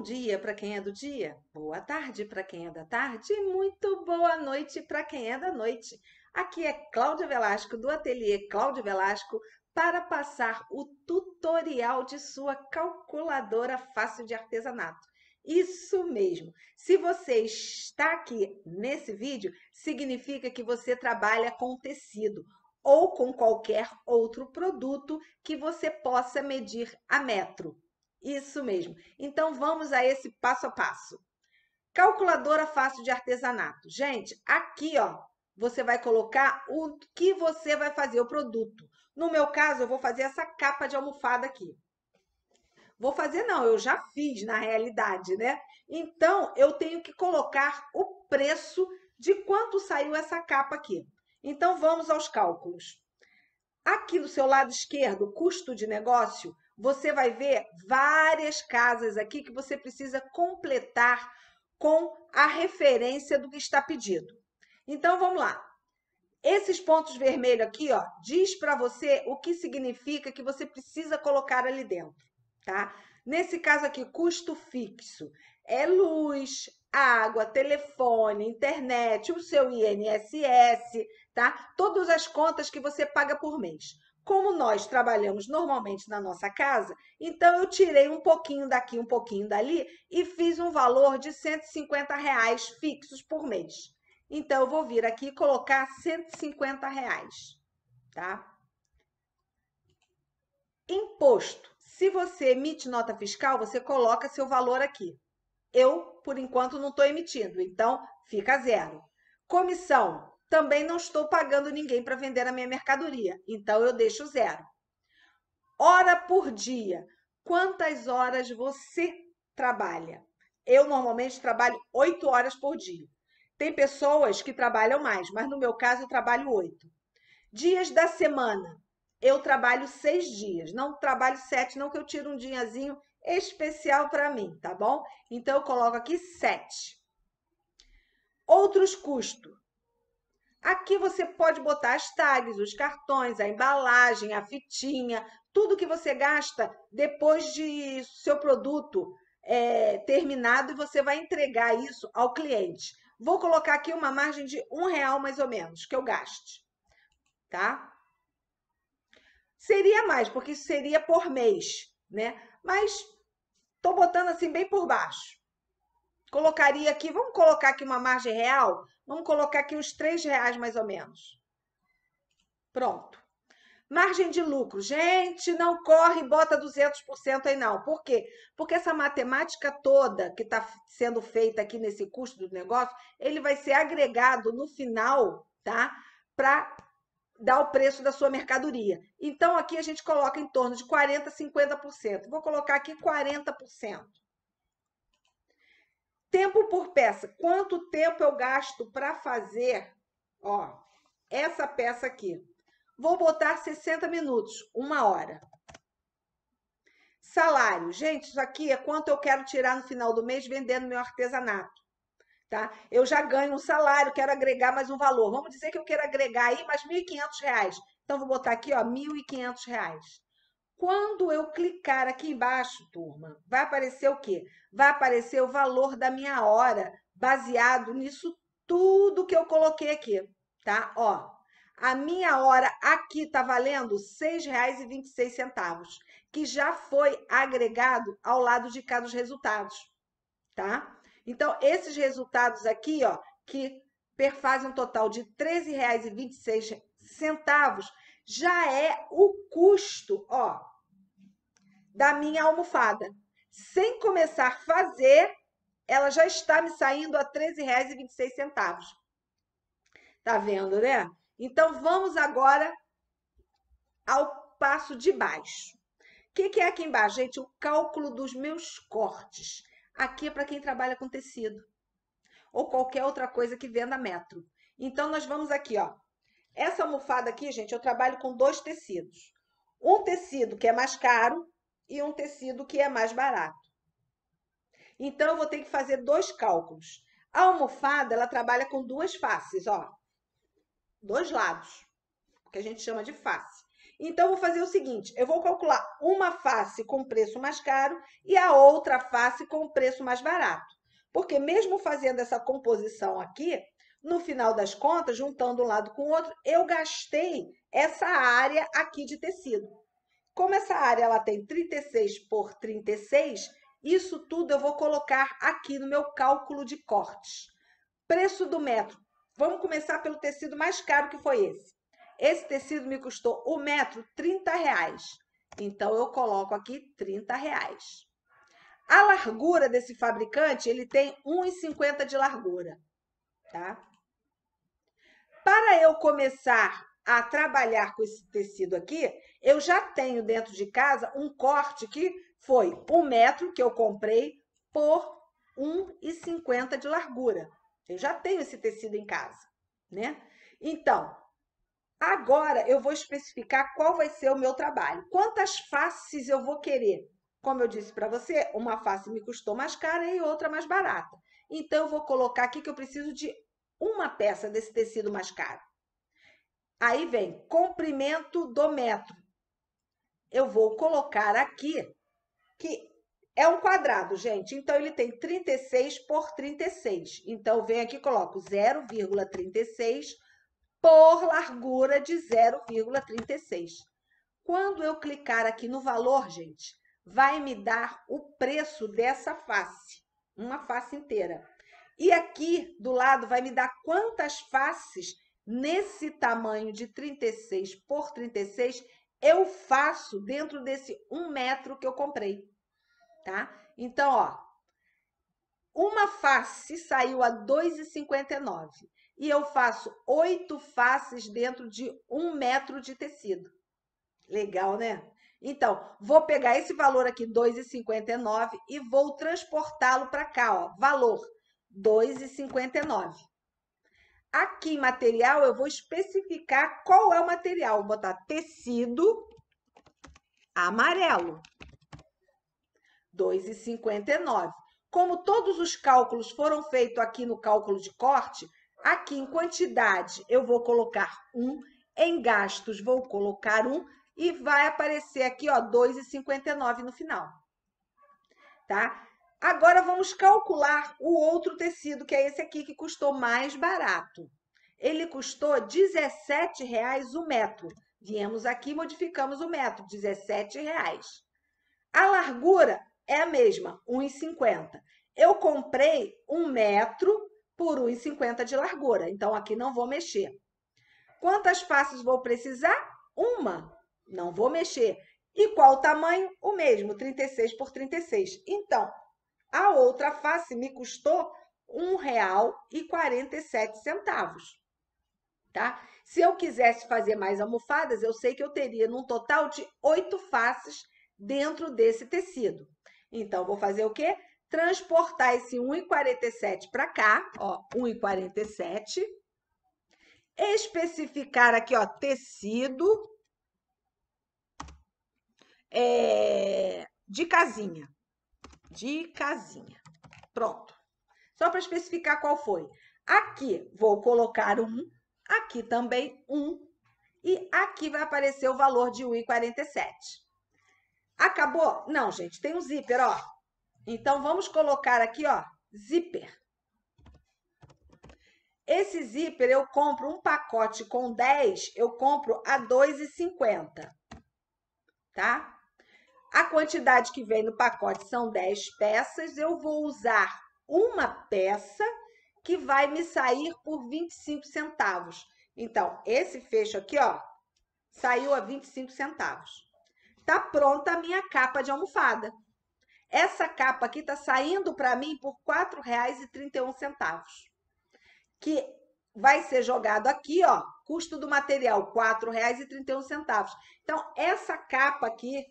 Bom dia para quem é do dia, boa tarde para quem é da tarde e muito boa noite para quem é da noite. Aqui é Cláudia Velasco do ateliê Cláudio Velasco para passar o tutorial de sua calculadora fácil de artesanato. Isso mesmo. Se você está aqui nesse vídeo, significa que você trabalha com tecido ou com qualquer outro produto que você possa medir a metro. Isso mesmo. Então vamos a esse passo a passo. Calculadora fácil de artesanato. Gente, aqui ó, você vai colocar o que você vai fazer, o produto. No meu caso, eu vou fazer essa capa de almofada aqui. Vou fazer não, eu já fiz na realidade, né? Então, eu tenho que colocar o preço de quanto saiu essa capa aqui. Então, vamos aos cálculos. Aqui no seu lado esquerdo, custo de negócio, você vai ver várias casas aqui que você precisa completar com a referência do que está pedido. Então, vamos lá. Esses pontos vermelhos aqui, ó, diz para você o que significa que você precisa colocar ali dentro, tá? Nesse caso aqui, custo fixo é luz, água, telefone, internet, o seu INSS, tá? Todas as contas que você paga por mês. Como nós trabalhamos normalmente na nossa casa, então eu tirei um pouquinho daqui, um pouquinho dali e fiz um valor de 150 reais fixos por mês. Então eu vou vir aqui e colocar 150 reais, tá? Imposto. Se você emite nota fiscal, você coloca seu valor aqui. Eu, por enquanto, não estou emitindo, então fica zero. Comissão, também não estou pagando ninguém para vender a minha mercadoria, então eu deixo zero. Hora por dia. Quantas horas você trabalha? Eu normalmente trabalho oito horas por dia. Tem pessoas que trabalham mais, mas no meu caso eu trabalho oito. Dias da semana. Eu trabalho seis dias, não trabalho sete, não que eu tiro um dinhazinho especial para mim, tá bom? Então eu coloco aqui sete. Outros custos. Aqui você pode botar as tags, os cartões, a embalagem, a fitinha, tudo que você gasta depois de seu produto é, terminado e você vai entregar isso ao cliente. Vou colocar aqui uma margem de um real mais ou menos que eu gaste, tá? Seria mais, porque isso seria por mês, né? Mas tô botando assim bem por baixo. Colocaria aqui, vamos colocar aqui uma margem real Vamos colocar aqui uns três reais mais ou menos. Pronto. Margem de lucro. Gente, não corre e bota 200% aí não. Por quê? Porque essa matemática toda que está sendo feita aqui nesse custo do negócio, ele vai ser agregado no final, tá? Para dar o preço da sua mercadoria. Então, aqui a gente coloca em torno de 40%, 50%. Vou colocar aqui 40%. Tempo por peça. Quanto tempo eu gasto para fazer, ó, essa peça aqui? Vou botar 60 minutos, uma hora. Salário. Gente, isso aqui é quanto eu quero tirar no final do mês vendendo meu artesanato. Tá? Eu já ganho um salário, quero agregar mais um valor. Vamos dizer que eu quero agregar aí mais R$ 1.500. Então, vou botar aqui, ó, R$ 1.500. Quando eu clicar aqui embaixo, turma, vai aparecer o quê? Vai aparecer o valor da minha hora, baseado nisso tudo que eu coloquei aqui, tá? Ó, a minha hora aqui tá valendo R$ 6,26, que já foi agregado ao lado de cada dos resultados, tá? Então, esses resultados aqui, ó, que perfazem um total de R$ 13,26, já é o custo, ó, da minha almofada. Sem começar a fazer, ela já está me saindo a R$ 13,26. Tá vendo, né? Então, vamos agora ao passo de baixo. O que, que é aqui embaixo, gente? O cálculo dos meus cortes. Aqui é para quem trabalha com tecido ou qualquer outra coisa que venda metro. Então, nós vamos aqui, ó. Essa almofada aqui, gente, eu trabalho com dois tecidos. Um tecido que é mais caro, e um tecido que é mais barato. Então, eu vou ter que fazer dois cálculos. A almofada, ela trabalha com duas faces, ó. Dois lados, que a gente chama de face. Então, eu vou fazer o seguinte, eu vou calcular uma face com preço mais caro e a outra face com preço mais barato. Porque mesmo fazendo essa composição aqui, no final das contas, juntando um lado com o outro, eu gastei essa área aqui de tecido. Como essa área ela tem 36 por 36, isso tudo eu vou colocar aqui no meu cálculo de cortes. Preço do metro. Vamos começar pelo tecido mais caro que foi esse. Esse tecido me custou o metro 30 reais. Então, eu coloco aqui 30 reais. A largura desse fabricante, ele tem 1,50 de largura, tá? Para eu começar a trabalhar com esse tecido aqui, eu já tenho dentro de casa um corte que foi um metro que eu comprei por 1,50 de largura. Eu já tenho esse tecido em casa, né? Então, agora eu vou especificar qual vai ser o meu trabalho. Quantas faces eu vou querer? Como eu disse para você, uma face me custou mais cara e outra mais barata. Então, eu vou colocar aqui que eu preciso de uma peça desse tecido mais caro. Aí vem comprimento do metro. Eu vou colocar aqui que é um quadrado, gente. Então, ele tem 36 por 36. Então, eu venho aqui e coloco 0,36 por largura de 0,36. Quando eu clicar aqui no valor, gente, vai me dar o preço dessa face, uma face inteira. E aqui do lado vai me dar quantas faces nesse tamanho de 36 por 36, eu faço dentro desse um metro que eu comprei, tá? Então, ó, uma face saiu a 2,59 e eu faço oito faces dentro de um metro de tecido. Legal, né? Então, vou pegar esse valor aqui, 2,59, e vou transportá-lo para cá, ó, valor 2,59. Aqui em material, eu vou especificar qual é o material. Vou botar tecido amarelo. 2,59. Como todos os cálculos foram feitos aqui no cálculo de corte, aqui em quantidade eu vou colocar 1, em gastos vou colocar 1 e vai aparecer aqui, ó, 2,59 no final. Tá? Agora vamos calcular o outro tecido, que é esse aqui que custou mais barato. Ele custou R$ 17,00 o metro. Viemos aqui e modificamos o metro, R$ 17,00. A largura é a mesma, 1,50. Eu comprei um metro por 1,50 de largura, então aqui não vou mexer. Quantas faces vou precisar? Uma. Não vou mexer. E qual o tamanho? O mesmo, 36 por 36. Então, a outra face me custou R$ 1,47. Tá? Se eu quisesse fazer mais almofadas, eu sei que eu teria num total de oito faces dentro desse tecido. Então, vou fazer o quê? Transportar esse 1,47 para cá, ó, 1,47. Especificar aqui, ó, tecido é, de casinha, de casinha. Pronto. Só para especificar qual foi. Aqui vou colocar um, aqui também um, e aqui vai aparecer o valor de 1,47. Acabou? Não, gente, tem um zíper, ó. Então, vamos colocar aqui, ó, zíper. Esse zíper eu compro um pacote com 10, eu compro a 2,50, tá? A quantidade que vem no pacote são 10 peças. Eu vou usar uma peça que vai me sair por 25 centavos. Então, esse fecho aqui, ó, saiu a 25 centavos. Tá pronta a minha capa de almofada. Essa capa aqui tá saindo para mim por R$ 4,31, que vai ser jogado aqui, ó, custo do material R$ 4,31. Então, essa capa aqui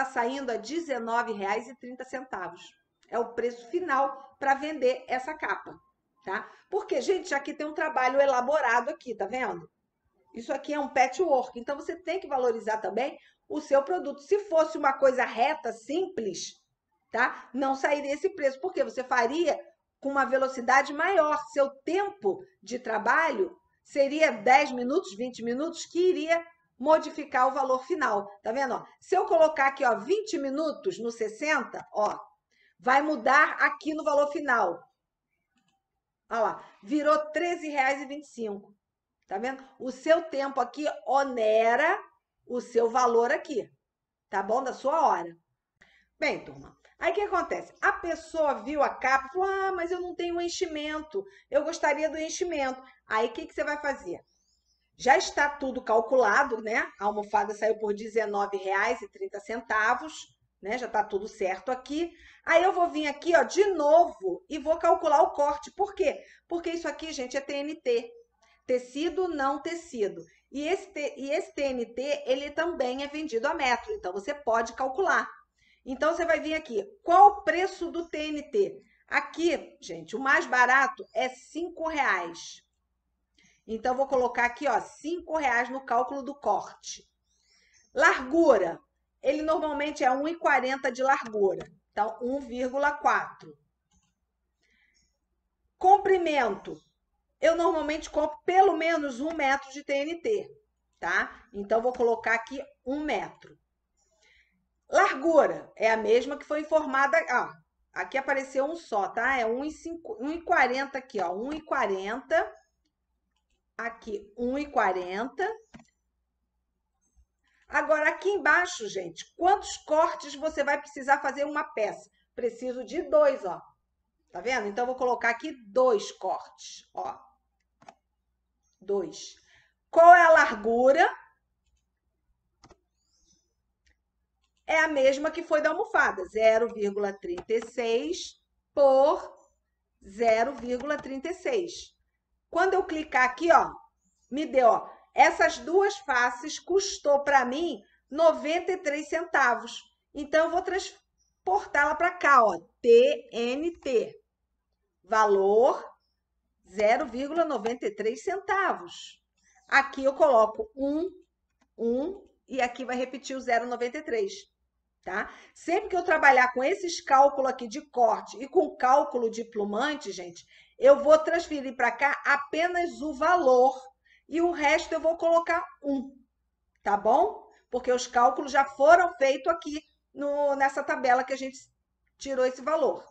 está saindo a R$19,30. É o preço final para vender essa capa, tá? Porque, gente, aqui tem um trabalho elaborado aqui, tá vendo? Isso aqui é um patchwork, então você tem que valorizar também o seu produto. Se fosse uma coisa reta, simples, tá? Não sairia esse preço, porque você faria com uma velocidade maior. Seu tempo de trabalho seria 10 minutos, 20 minutos, que iria modificar o valor final. Tá vendo? Se eu colocar aqui, ó, 20 minutos no 60, ó, vai mudar aqui no valor final. Olha lá, virou R$13,25. Tá vendo? O seu tempo aqui onera o seu valor aqui, tá bom? Da sua hora. Bem, turma, aí o que acontece? A pessoa viu a capa e falou, ah, mas eu não tenho enchimento, eu gostaria do enchimento. Aí o que, que você vai fazer? Já está tudo calculado, né? A almofada saiu por R$19,30, né? Já está tudo certo aqui. Aí eu vou vir aqui, ó, de novo e vou calcular o corte. Por quê? Porque isso aqui, gente, é TNT. Tecido, não tecido. E esse, e esse TNT, ele também é vendido a metro. Então, você pode calcular. Então, você vai vir aqui. Qual o preço do TNT? Aqui, gente, o mais barato é R$ reais. Então, vou colocar aqui, ó, cinco reais no cálculo do corte. Largura. Ele normalmente é 1,40 de largura. Então, 1,4. Comprimento. Eu normalmente compro pelo menos um metro de TNT, tá? Então, vou colocar aqui um metro. Largura é a mesma que foi informada. Ó, aqui apareceu um só, tá? É 1,40 aqui, ó. 1,40 Aqui, 1,40. Agora, aqui embaixo, gente, quantos cortes você vai precisar fazer uma peça? Preciso de dois, ó. Tá vendo? Então, eu vou colocar aqui dois cortes, ó. Dois. Qual é a largura? É a mesma que foi da almofada, 0,36 por 0,36. Quando eu clicar aqui, ó, me deu, ó, essas duas faces custou para mim 93 centavos. Então, eu vou transportá-la para cá, ó, TNT, valor 0,93 centavos. Aqui eu coloco 1, 1 e aqui vai repetir o 0,93, tá? Sempre que eu trabalhar com esses cálculos aqui de corte e com cálculo de plumante, gente, eu vou transferir para cá apenas o valor e o resto eu vou colocar um, tá bom? Porque os cálculos já foram feitos aqui no, nessa tabela que a gente tirou esse valor.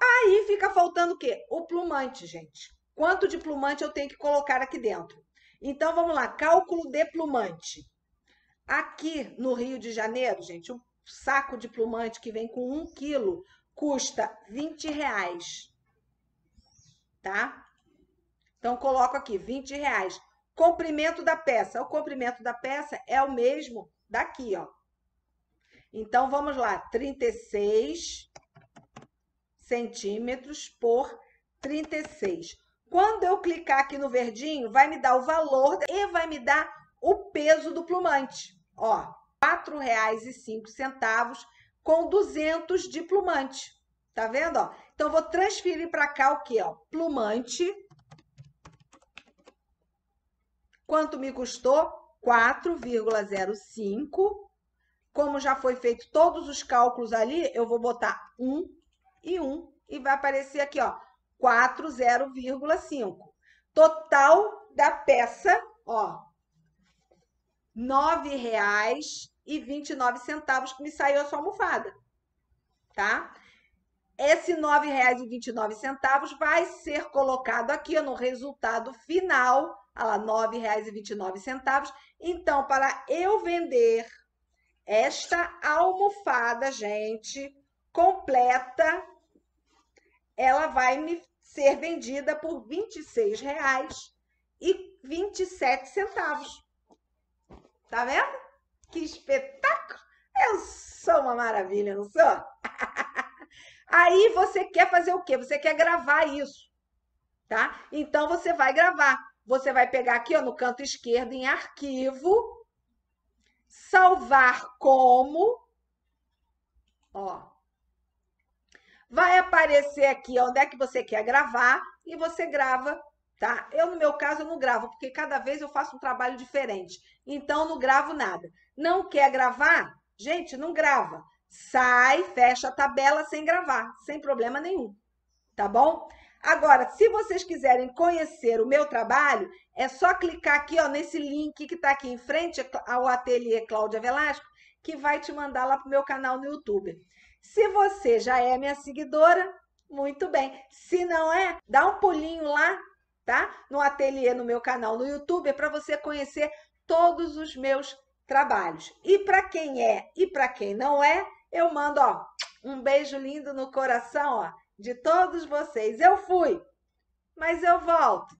Aí fica faltando o quê? O plumante, gente. Quanto de plumante eu tenho que colocar aqui dentro? Então, vamos lá, cálculo de plumante. Aqui no Rio de Janeiro, gente, um saco de plumante que vem com um quilo custa 20 reais tá? Então, coloco aqui 20 reais. Comprimento da peça. O comprimento da peça é o mesmo daqui, ó. Então, vamos lá. 36 centímetros por 36. Quando eu clicar aqui no verdinho, vai me dar o valor e vai me dar o peso do plumante. Ó, R$ 4,05 com 200 de plumante. Tá vendo? Ó, então, vou transferir para cá o quê? Ó, plumante. Quanto me custou? 4,05. Como já foi feito todos os cálculos ali, eu vou botar 1 e 1. E vai aparecer aqui, ó, 40,5. Total da peça, ó, R$ 9,29 que me saiu a sua almofada, tá? tá? Esse R$ 9,29 vai ser colocado aqui no resultado final, lá, R$ 9,29. Então, para eu vender esta almofada, gente, completa, ela vai me ser vendida por R$ 26,27. Tá vendo? Que espetáculo! Eu sou uma maravilha, não sou? Aí você quer fazer o quê? Você quer gravar isso, tá? Então você vai gravar. Você vai pegar aqui ó, no canto esquerdo em arquivo, salvar como, ó. Vai aparecer aqui onde é que você quer gravar e você grava, tá? Eu, no meu caso, não gravo, porque cada vez eu faço um trabalho diferente. Então, não gravo nada. Não quer gravar? Gente, não grava sai, fecha a tabela sem gravar, sem problema nenhum, tá bom? Agora, se vocês quiserem conhecer o meu trabalho, é só clicar aqui ó, nesse link que está aqui em frente é ao ateliê Cláudia Velasco, que vai te mandar lá para o meu canal no YouTube. Se você já é minha seguidora, muito bem. Se não é, dá um pulinho lá, tá? No ateliê, no meu canal no YouTube, é para você conhecer todos os meus trabalhos. E para quem é e para quem não é, eu mando, ó, um beijo lindo no coração, ó, de todos vocês. Eu fui, mas eu volto.